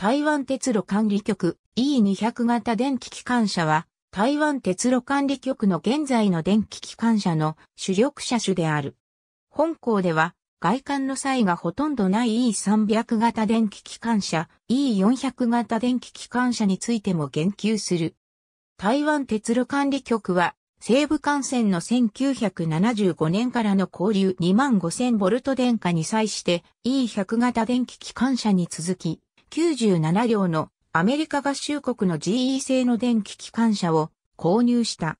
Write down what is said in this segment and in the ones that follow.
台湾鉄路管理局 E200 型電気機関車は、台湾鉄路管理局の現在の電気機関車の主力車種である。本校では、外観の際がほとんどない E300 型電気機関車、E400 型電気機関車についても言及する。台湾鉄路管理局は、西部幹線の1975年からの交流2万5000ボルト電化に際して E100 型電気機関車に続き、97両のアメリカ合衆国の GE 製の電気機関車を購入した。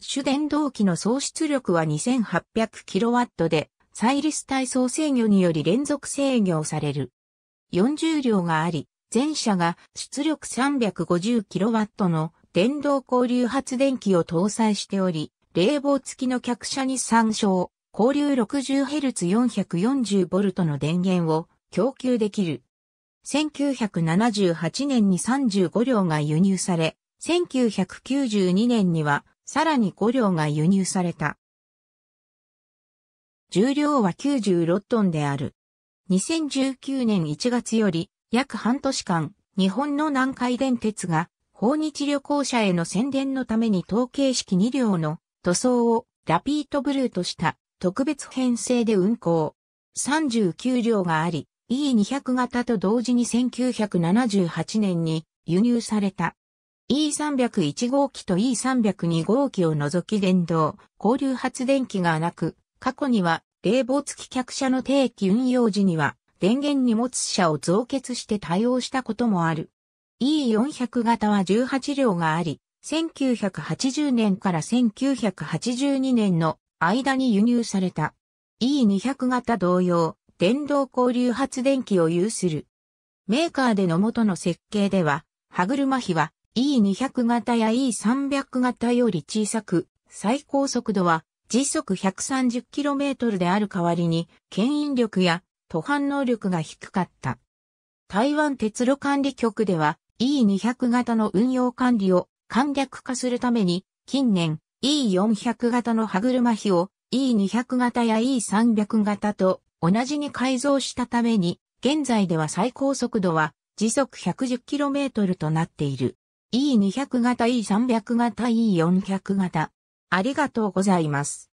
主電動機の総出力は 2800kW で、サイリス体操制御により連続制御される。40両があり、全車が出力 350kW の電動交流発電機を搭載しており、冷房付きの客車に参照、交流 60Hz440V の電源を供給できる。1978年に35両が輸入され、1992年にはさらに5両が輸入された。重量は96トンである。2019年1月より約半年間、日本の南海電鉄が訪日旅行者への宣伝のために統計式2両の塗装をラピートブルーとした特別編成で運行。39両があり、E200 型と同時に1978年に輸入された。E301 号機と E302 号機を除き電動、交流発電機がなく、過去には冷房付き客車の定期運用時には電源荷物車を増結して対応したこともある。E400 型は18両があり、1980年から1982年の間に輸入された。E200 型同様、電動交流発電機を有する。メーカーでの元の設計では、歯車比は E200 型や E300 型より小さく、最高速度は時速 130km である代わりに、牽引力や途半能力が低かった。台湾鉄路管理局では E200 型の運用管理を簡略化するために、近年 E400 型の歯車比を E200 型や E300 型と同じに改造したために、現在では最高速度は時速 110km となっている。E200 型 E300 型 E400 型。ありがとうございます。